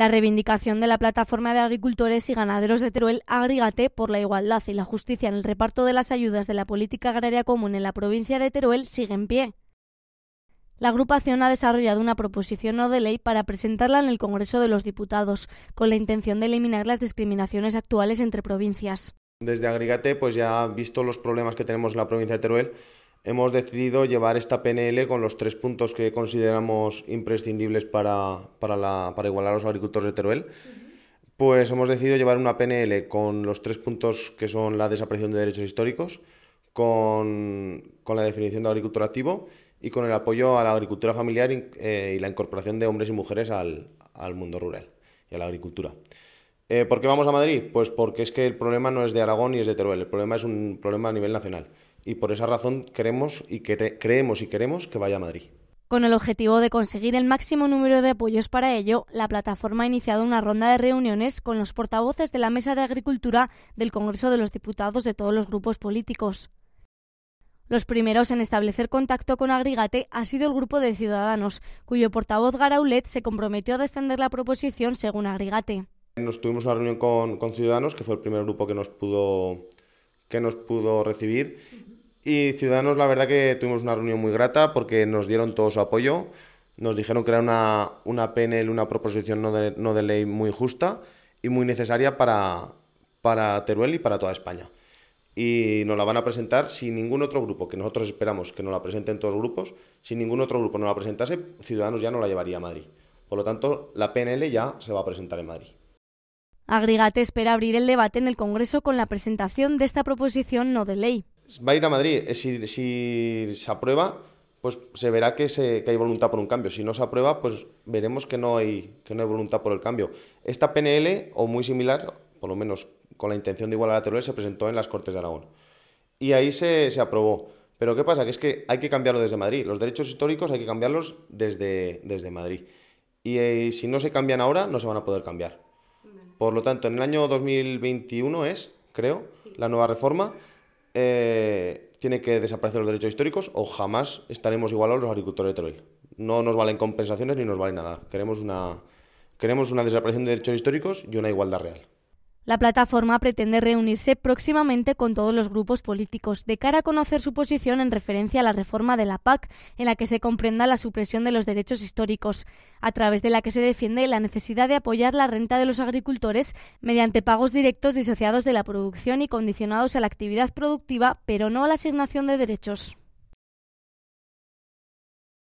La reivindicación de la plataforma de agricultores y ganaderos de Teruel Agrígate por la igualdad y la justicia en el reparto de las ayudas de la política agraria común en la provincia de Teruel sigue en pie. La agrupación ha desarrollado una proposición no de ley para presentarla en el Congreso de los Diputados, con la intención de eliminar las discriminaciones actuales entre provincias. Desde Agrígate, pues ya visto los problemas que tenemos en la provincia de Teruel, hemos decidido llevar esta PNL con los tres puntos que consideramos imprescindibles para, igualar a los agricultores de Teruel. Pues hemos decidido llevar una PNL con los tres puntos que son la desaparición de derechos históricos, con, la definición de agricultor activo y con el apoyo a la agricultura familiar eh, y la incorporación de hombres y mujeres al, mundo rural y a la agricultura. Eh, ¿Por qué vamos a Madrid? Pues porque es que el problema no es de Aragón ni es de Teruel, el problema es un problema a nivel nacional y por esa razón queremos y creemos y queremos que vaya a Madrid. Con el objetivo de conseguir el máximo número de apoyos para ello, la plataforma ha iniciado una ronda de reuniones con los portavoces de la Mesa de Agricultura del Congreso de los Diputados de todos los grupos políticos. Los primeros en establecer contacto con Agrigate ha sido el grupo de Ciudadanos, cuyo portavoz Garaulet se comprometió a defender la proposición según Agrigate. Nos tuvimos una reunión con, Ciudadanos, que fue el primer grupo que que nos pudo recibir, y Ciudadanos, la verdad que tuvimos una reunión muy grata porque nos dieron todo su apoyo. Nos dijeron que era una, una PNL, una proposición no de, no de ley muy justa y muy necesaria para, para Teruel y para toda España. Y nos la van a presentar sin ningún otro grupo, que nosotros esperamos que nos la presenten todos los grupos, si ningún otro grupo nos la presentase, Ciudadanos ya no la llevaría a Madrid. Por lo tanto, la PNL ya se va a presentar en Madrid. Agrigate espera abrir el debate en el Congreso con la presentación de esta proposición no de ley va a ir a Madrid. Eh, si, si se aprueba, pues se verá que, hay voluntad por un cambio. Si no se aprueba, pues veremos que no, hay, que no hay voluntad por el cambio. Esta PNL, o muy similar, por lo menos con la intención de igualar a Teruel, se presentó en las Cortes de Aragón. Y ahí se, aprobó. Pero ¿qué pasa? Que es que hay que cambiarlo desde Madrid. Los derechos históricos hay que cambiarlos desde, desde Madrid. Y eh, si no se cambian ahora, no se van a poder cambiar. Por lo tanto, en el año 2021 es, creo, la nueva reforma. Eh, tiene que desaparecer los derechos históricos o jamás estaremos igualados los agricultores de Troy. No nos valen compensaciones ni nos vale nada. Queremos una, queremos una desaparición de derechos históricos y una igualdad real. La plataforma pretende reunirse próximamente con todos los grupos políticos de cara a conocer su posición en referencia a la reforma de la PAC, en la que se comprenda la supresión de los derechos históricos, a través de la que se defiende la necesidad de apoyar la renta de los agricultores mediante pagos directos disociados de la producción y condicionados a la actividad productiva, pero no a la asignación de derechos.